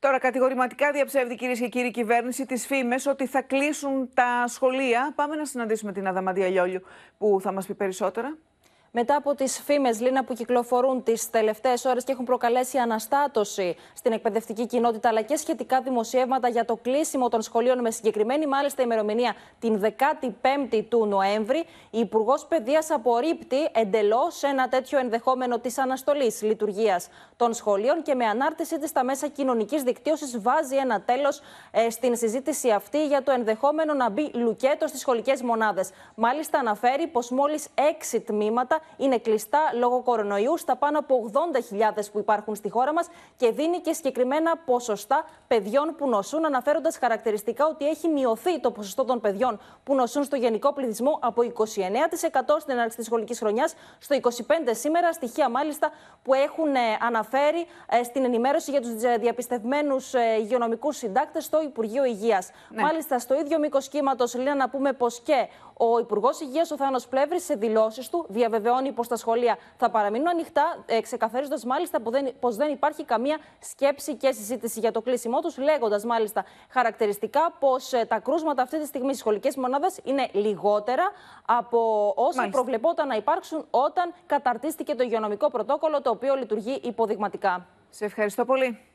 Τώρα, κατηγορηματικά διαψεύδει, κυρίες και κύριοι, κυβέρνηση τι φήμες ότι θα κλείσουν τα σχολεία. Πάμε να συναντήσουμε την Αδαμαντία Λιόλιου που θα μας πει περισσότερα. Μετά από τις φήμες, Λίνα, που κυκλοφορούν τις τελευταίες ώρες και έχουν προκαλέσει αναστάτωση στην εκπαιδευτική κοινότητα, αλλά και σχετικά δημοσιεύματα για το κλείσιμο των σχολείων με συγκεκριμένη μάλιστα ημερομηνία την 15η του Νοέμβρη, η Υπουργός Παιδείας απορρίπτει εντελώς ένα τέτοιο ενδεχόμενο της αναστολής λειτουργίας των σχολείων και με ανάρτησή της στα μέσα κοινωνικής δικτύωσης βάζει ένα τέλος ε, στην συζήτηση αυτή για το ενδεχόμενο να μπει λουκέτο στις σχολικές μονάδες. Μάλιστα, αναφέρει πως μόλις έξι τμήματα είναι κλειστά λόγω κορονοϊού στα πάνω από 80.000 που υπάρχουν στη χώρα μας και δίνει και συγκεκριμένα ποσοστά παιδιών που νοσούν, αναφέροντας χαρακτηριστικά ότι έχει μειωθεί το ποσοστό των παιδιών που νοσούν στο γενικό πληθυσμό από 29% στην έναρξη της σχολικής χρονιάς στο 25% σήμερα. Στοιχεία μάλιστα που έχουν ε, αναφέρει ε, στην ενημέρωση για τους ε, διαπιστευμένους υγειονομικούς συντάκτες στο Υπουργείο Υγείας. Ναι. Μάλιστα, στο ίδιο μήκος κύματος, Λίνα, να πούμε πως και ο Υπουργός Υγείας, ο Θάνος Πλεύρης, σε δηλώσεις του διαβεβαιώνει επιβεβαιώνει πως τα σχολεία θα παραμείνουν ανοιχτά, ε, ξεκαθαρίζοντας μάλιστα πως δεν υπάρχει καμία σκέψη και συζήτηση για το κλείσιμό τους, λέγοντας μάλιστα χαρακτηριστικά πως ε, τα κρούσματα αυτή τη στιγμή στις σχολικές μονάδες είναι λιγότερα από όσα προβλεπόταν να υπάρξουν όταν καταρτίστηκε το υγειονομικό πρωτόκολλο, το οποίο λειτουργεί υποδειγματικά. Σε ευχαριστώ πολύ.